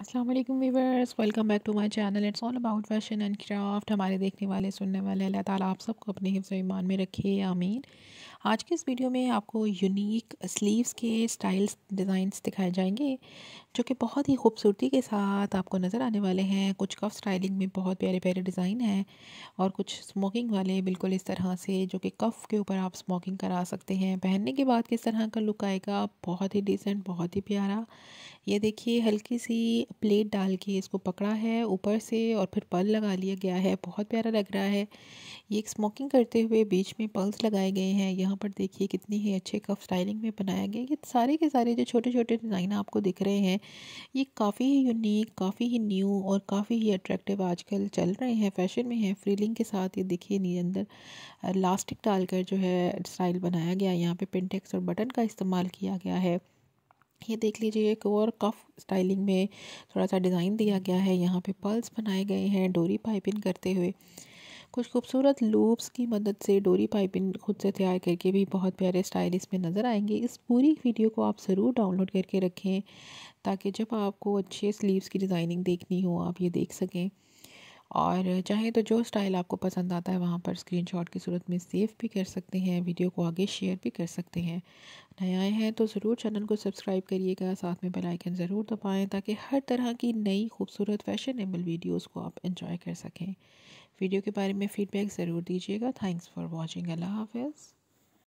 अस्सलाम वालेकुम viewers welcome back to my channel it's all about fashion and craft हमारे देखने वाले सुनने वाले अल्लाह ताला आप सबको अपने हिफ्ज़ ईमान में रखे आमीन आज के इस वीडियो में आपको यूनिक स्लीव्स के स्टाइल्स डिज़ाइंस दिखाए जाएंगे जो कि बहुत ही खूबसूरती के साथ आपको नज़र आने वाले हैं कुछ कफ स्टाइलिंग में बहुत प्यारे प्यारे डिज़ाइन हैं और कुछ स्मोकिंग वाले बिल्कुल इस तरह से जो कि कफ़ के ऊपर आप स्मोकिंग करा सकते हैं पहनने के बाद किस तरह का लुक आएगा बहुत ही डिसेंट बहुत ही प्यारा ये देखिए हल्की सी प्लेट डाल के इसको पकड़ा है ऊपर से और फिर पल लगा लिया गया है बहुत प्यारा लग रहा है ये स्मोकिंग करते हुए बीच में पल्स लगाए गए हैं यहाँ यहाँ पर देखिए कितनी ही अच्छे कफ स्टाइलिंग में बनाया गया ये सारे के सारे जो छोटे छोटे डिज़ाइन आपको दिख रहे हैं ये काफ़ी ही यूनिक काफ़ी ही न्यू और काफ़ी ही अट्रैक्टिव आजकल चल रहे हैं फैशन में है फ्रीलिंग के साथ ये देखिए नीचे अंदर लास्टिक डालकर जो है स्टाइल बनाया गया यहाँ पे पेंटेक्स और बटन का इस्तेमाल किया गया है ये देख लीजिए एक और कफ स्टाइलिंग में थोड़ा सा डिज़ाइन दिया गया है यहाँ पे पर्ल्स बनाए गए हैं डोरी पाइपिंग करते हुए कुछ खूबसूरत लूप्स की मदद से डोरी पाइपिंग खुद से तैयार करके भी बहुत प्यारे स्टाइल इसमें नज़र आएंगे इस पूरी वीडियो को आप ज़रूर डाउनलोड करके रखें ताकि जब आपको अच्छे स्लीव्स की डिज़ाइनिंग देखनी हो आप ये देख सकें और चाहे तो जो स्टाइल आपको पसंद आता है वहाँ पर स्क्रीनशॉट की सूरत में सेव भी कर सकते हैं वीडियो को आगे शेयर भी कर सकते हैं नए आए हैं तो ज़रूर चैनल को सब्सक्राइब करिएगा साथ में बेल आइकन ज़रूर दबाएं ताकि हर तरह की नई खूबसूरत फैशनेबल वीडियोस को आप इंजॉय कर सकें वीडियो के बारे में फ़ीडबैक ज़रूर दीजिएगा थैंक्स फॉर वॉचिंग अल्लाह हाफिज़